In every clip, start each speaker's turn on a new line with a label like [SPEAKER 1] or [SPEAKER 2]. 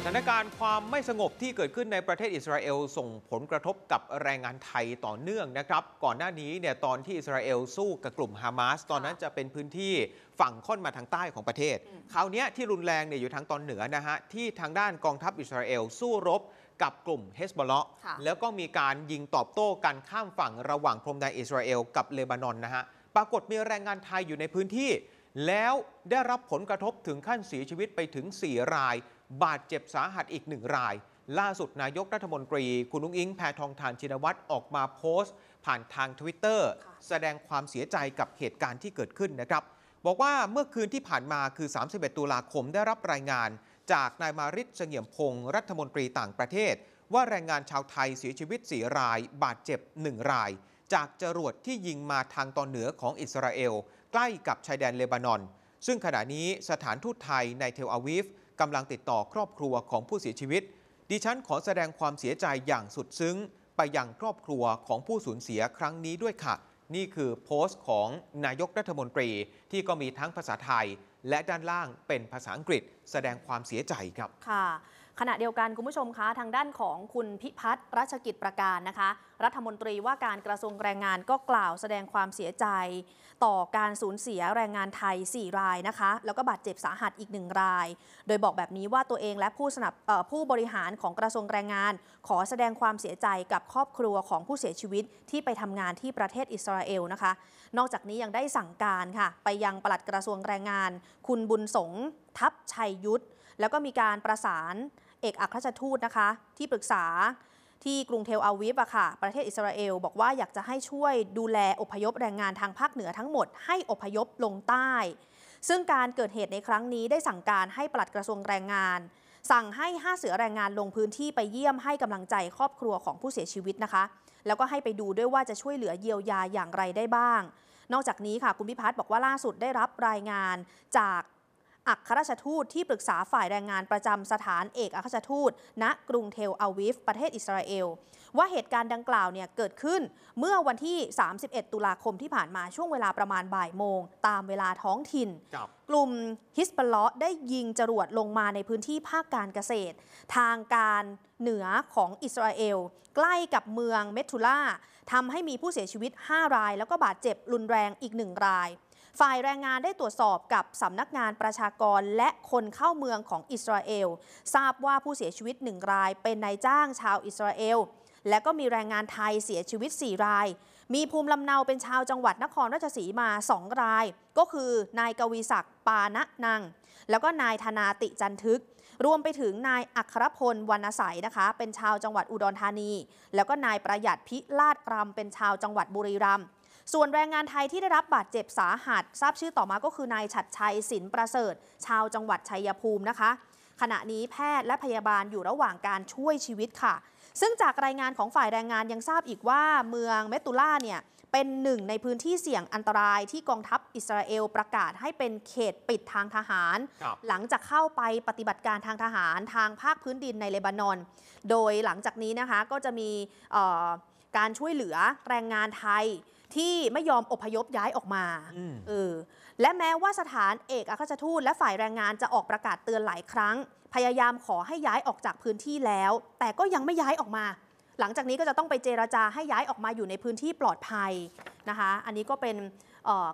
[SPEAKER 1] สถานการณ์ความไม่สงบที่เกิดขึ้นในประเทศอิสราเอลส่งผลกระทบกับแรงงานไทยต่อเนื่องนะครับ ก่อนหน้านี้เนี่ยตอนที่อิสราเอลสู้กับกลุ่มฮามาสตอนนั้นจะเป็นพื้นที่ฝั่งค่อนมาทางใต้ของประเทศ คราวนี้ที่รุนแรงเนี่ยอยู่ทางตอนเหนือนะฮะที่ทางด้านกองทัพอิสราเอลสู้รบ กับกลุ่มเฮสบอลาแล้วก็มีการยิงตอบโต้กันข้ามฝั่งระหว่างพรมแดนอิสราเอลกับเลบานอนนะฮะปรากฏมีแรงงานไทยอยู่ในพื้นที่ แล้วได้รับผลกระทบถึงขั้นเสียชีวิตไปถึง4รายบาดเจ็บสาหัสอีกหนึ่งราย ล่าสุดนายกรัฐมนตรี คุณนุ้งอิงแพทองทานชินวัตรออกมาโพสต์ผ่านทางทวิตเตอร์แสดงความเสียใจกับเหตุการณ์ที่เกิดขึ้นนะครับ บอกว่าเมื่อคืนที่ผ่านมาคือ 31 ตุลาคมได้รับรายงาน จากนายมาริศเฉียมพงศ์รัฐมนตรีต่างประเทศ ว่าแรงงานชาวไทยเสียชีวิต4ราย บาดเจ็บ1ราย จากจรวดที่ยิงมาทางตอนเหนือของอิสราเอลใกล้กับชายแดนเลบานอน ซึ่งขณะนี้สถานทูตไทยในเทลอาวิฟกำลังติดต่อครอบครัวของผู้เสียชีวิต ดิฉันขอแสดงความเสียใจอย่างสุดซึ้ง ไปยังครอบครัวของผู้สูญเสียครั้งนี้ด้วยค่ะ นี่คือโพสต์ของนายกรัฐมนตรีที่ก็มีทั้งภาษาไทยและด้านล่างเป็นภาษาอังกฤษแสดงความเสียใจครับ
[SPEAKER 2] ค่ะ ขณะเดียวกันคุณผู้ชมคะ ทางด้านของคุณพิพัฒน์รัชกิจประการนะคะ รัฐมนตรีว่าการกระทรวงแรงงานก็กล่าวแสดงความเสียใจ ต่อการสูญเสียแรงงานไทย 4 รายนะคะ แล้วก็บาดเจ็บสาหัสอีกหนึ่งราย โดยบอกแบบนี้ว่าตัวเองและผู้สนับผู้บริหารของกระทรวงแรงงาน ขอแสดงความเสียใจกับครอบครัวของผู้เสียชีวิตที่ไปทำงานที่ประเทศอิสราเอลนะคะ นอกจากนี้ยังได้สั่งการค่ะไปยังปลัดกระทรวงแรงงานคุณบุญสงทัพชัยยุทธ แล้วก็มีการประสานเอกอัครราชทูตนะคะ ที่ปรึกษา ที่กรุงเทลอาวิฟอะค่ะประเทศอิสราเอล บอกว่าอยากจะให้ช่วยดูแลอพยพแรงงานทางภาคเหนือทั้งหมดให้อพยพลงใต้ ซึ่งการเกิดเหตุในครั้งนี้ได้สั่งการให้ปลัดกระทรวงแรงงาน สั่งให้ห้าเสือแรงงานลงพื้นที่ไปเยี่ยมให้กำลังใจครอบครัวของผู้เสียชีวิตนะคะ แล้วก็ให้ไปดูด้วยว่าจะช่วยเหลือเยียวยาอย่างไรได้บ้างนอกจากนี้ค่ะ คุณพิพัฒน์บอกว่าล่าสุดได้รับรายงานจากอัครราชทูตที่ปรึกษาฝ่ายแรงงานประจำสถานเอกอัครราชทูต ณ กรุงเทลอาวิฟ ประเทศอิสราเอล ว่าเหตุการณ์ดังกล่าวเนี่ยเกิดขึ้น เมื่อวันที่ 31 ตุลาคมที่ผ่านมาช่วงเวลาประมาณบ่ายโมง ตามเวลาท้องถิ่น กลุ่มฮิสบอลาะได้ยิงจรวดลงมาในพื้นที่ภาคการเกษตร ทางการเหนือของอิสราเอลใกล้กับเมืองเมทูล่าทำให้มีผู้เสียชีวิต 5 ราย แล้วก็บาดเจ็บรุนแรงอีกหนึ่งรายฝ่ายแรงงานได้ตรวจสอบกับสำนักงานประชากรและคนเข้าเมืองของอิสราเอล ทราบว่าผู้เสียชีวิตหนึ่งรายเป็นนายจ้างชาวอิสราเอล และก็มีแรงงานไทยเสียชีวิต 4 ราย มีภูมิลำเนาเป็นชาวจังหวัดนครราชสีมา 2 ราย ก็คือนายกวีศักดิ์ปานะนัง แล้วก็นายธนาติจันทึก รวมไปถึงนายอัครพลวรรณสัยนะคะ เป็นชาวจังหวัดอุดรธานี แล้วก็นายประหยัดพิลาดรำเป็นชาวจังหวัดบุรีรัมย์ส่วนแรงงานไทยที่ได้รับบาดเจ็บสาหัส ทราบชื่อต่อมาก็คือนายฉัดชัยศิ์ประเสริฐ ชาวจังหวัดชัยภูมินะคะ ขณะนี้แพทย์และพยาบาลอยู่ระหว่างการช่วยชีวิตค่ะ ซึ่งจากรายงานของฝ่ายแรงงานยังทราบอีกว่าเมืองเมตุล่าเนี่ย เป็นหนึ่งในพื้นที่เสี่ยงอันตรายที่กองทัพอิสราเอลประกาศให้เป็นเขตปิดทางทหารหลังจากเข้าไปปฏิบัติการทางทหารทางภาคพื้นดินในเลบานอน โดยหลังจากนี้นะคะก็จะมีการช่วยเหลือแรงงานไทยที่ไม่ยอมอพยพย้ายออกมาเออและแม้ว่าสถานเอกอัครราชทูตและฝ่ายแรงงานจะออกประกาศเตือนหลายครั้ง พยายามขอให้ย้ายออกจากพื้นที่แล้ว แต่ก็ยังไม่ย้ายออกมา หลังจากนี้ก็จะต้องไปเจราจาให้ย้ายออกมาอยู่ในพื้นที่ปลอดภัยนะคะ อันนี้ก็เป็น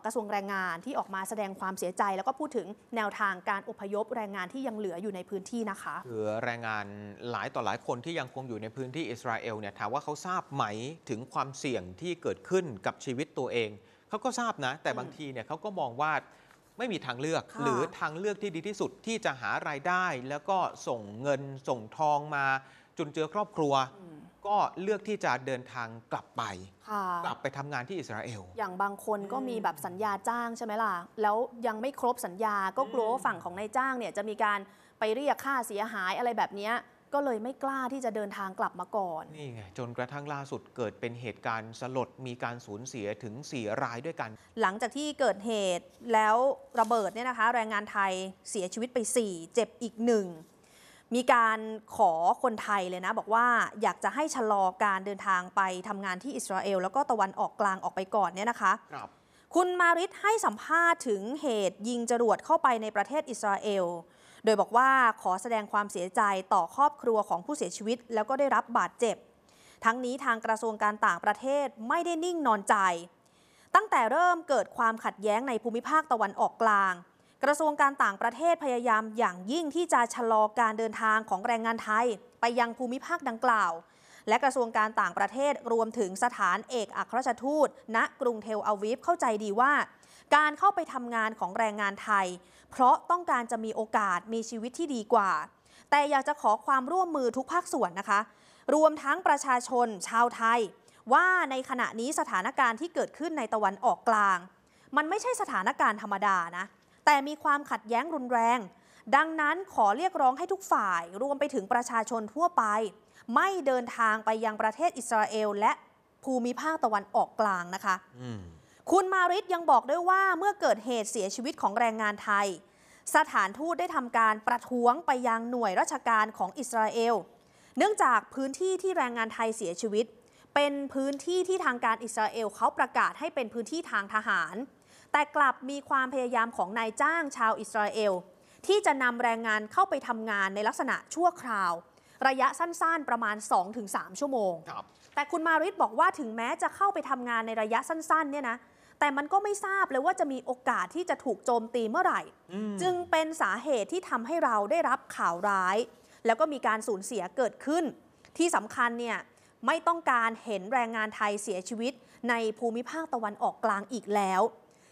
[SPEAKER 2] กระทรวงแรงงานที่ออกมาแสดงความเสียใจ แล้วก็พูดถึงแนวทางการอพยพแรงงานที่ยังเหลืออยู่ในพื้นที่นะคะ
[SPEAKER 1] คือแรงงานหลายต่อหลายคนที่ยังคงอยู่ในพื้นที่อิสราเอลเนี่ยถามว่าเขาทราบไหมถึงความเสี่ยงที่เกิดขึ้นกับชีวิตตัวเองเขาก็ทราบนะ แต่บางทีเนี่ยเขาก็มองว่าไม่มีทางเลือกหรือทางเลือกที่ดีที่สุดที่จะหารายได้ แล้วก็ส่งเงินส่งทองมา จุนเจือครอบครัวก็เลือกที่จะเดินทางกลับไปกลับไปทำงานที่อิสราเอล
[SPEAKER 2] อย่างบางคนก็มีแบบสัญญาจ้างใช่ไหมล่ะ แล้วยังไม่ครบสัญญาก็ กลัวฝั่งของนายจ้างเนี่ยจะมีการไปเรียกค่าเสียหายอะไรแบบนี้ ก็เลยไม่กล้าที่จะเดินทางกลับมาก่อน
[SPEAKER 1] นี่ไงจนกระทั่งล่าสุดเกิดเป็นเหตุการณ์สลดมีการสูญเสียถึง4รายด้วยกัน
[SPEAKER 2] หลังจากที่เกิดเหตุแล้วระเบิดเนี่ยนะคะแรงงานไทยเสียชีวิตไป4เจ็บอีกหนึ่งมีการขอคนไทยเลยนะ บอกว่าอยากจะให้ชะลอการเดินทางไปทำงานที่อิสราเอล แล้วก็ตะวันออกกลางออกไปก่อนเนี่ยนะคะครับคุณมาริดให้สัมภาษณ์ถึงเหตุยิงจรวดเข้าไปในประเทศอิสราเอล โดยบอกว่าขอแสดงความเสียใจต่อครอบครัวของผู้เสียชีวิต แล้วก็ได้รับบาดเจ็บ ทั้งนี้ทางกระทรวงการต่างประเทศไม่ได้นิ่งนอนใจ ตั้งแต่เริ่มเกิดความขัดแย้งในภูมิภาคตะวันออกกลางกระทรวงการต่างประเทศพยายามอย่างยิ่งที่จะชะลอการเดินทางของแรงงานไทย ไปยังภูมิภาคดังกล่าว และกระทรวงการต่างประเทศรวมถึงสถานเอกอัครราชทูต ณกรุงเทลอาวิฟเข้าใจดีว่า การเข้าไปทำงานของแรงงานไทย เพราะต้องการจะมีโอกาสมีชีวิตที่ดีกว่า แต่อยากจะขอความร่วมมือทุกภาคส่วนนะคะ รวมทั้งประชาชน ชาวไทย ว่าในขณะนี้สถานการณ์ที่เกิดขึ้นในตะวันออกกลาง มันไม่ใช่สถานการณ์ธรรมดานะแต่มีความขัดแย้งรุนแรง ดังนั้นขอเรียกร้องให้ทุกฝ่ายรวมไปถึงประชาชนทั่วไป ไม่เดินทางไปยังประเทศอิสราเอลและภูมิภาคตะวันออกกลางนะคะ คุณมาริสยังบอกด้วยว่าเมื่อเกิดเหตุเสียชีวิตของแรงงานไทย สถานทูตได้ทำการประท้วงไปยังหน่วยราชการของอิสราเอลเนื่องจากพื้นที่ที่แรงงานไทยเสียชีวิต เป็นพื้นที่ที่ทางการอิสราเอลเขาประกาศให้เป็นพื้นที่ทางทหารแต่กลับมีความพยายามของนายจ้างชาวอิสราเอลที่จะนำแรงงานเข้าไปทำงานในลักษณะชั่วคราว ระยะสั้นๆประมาณ 2-3 ชั่วโมง แต่คุณมาริดบอกว่าถึงแม้จะเข้าไปทำงานในระยะสั้นๆ เนี่ยนะแต่มันก็ไม่ทราบเลยว่าจะมีโอกาสที่จะถูกโจมตีเมื่อไหร่ จึงเป็นสาเหตุที่ทำให้เราได้รับข่าวร้าย แล้วก็มีการสูญเสียเกิดขึ้น ที่สำคัญเนี่ยไม่ต้องการเห็นแรงงานไทยเสียชีวิตในภูมิภาคตะวันออกกลางอีกแล้ว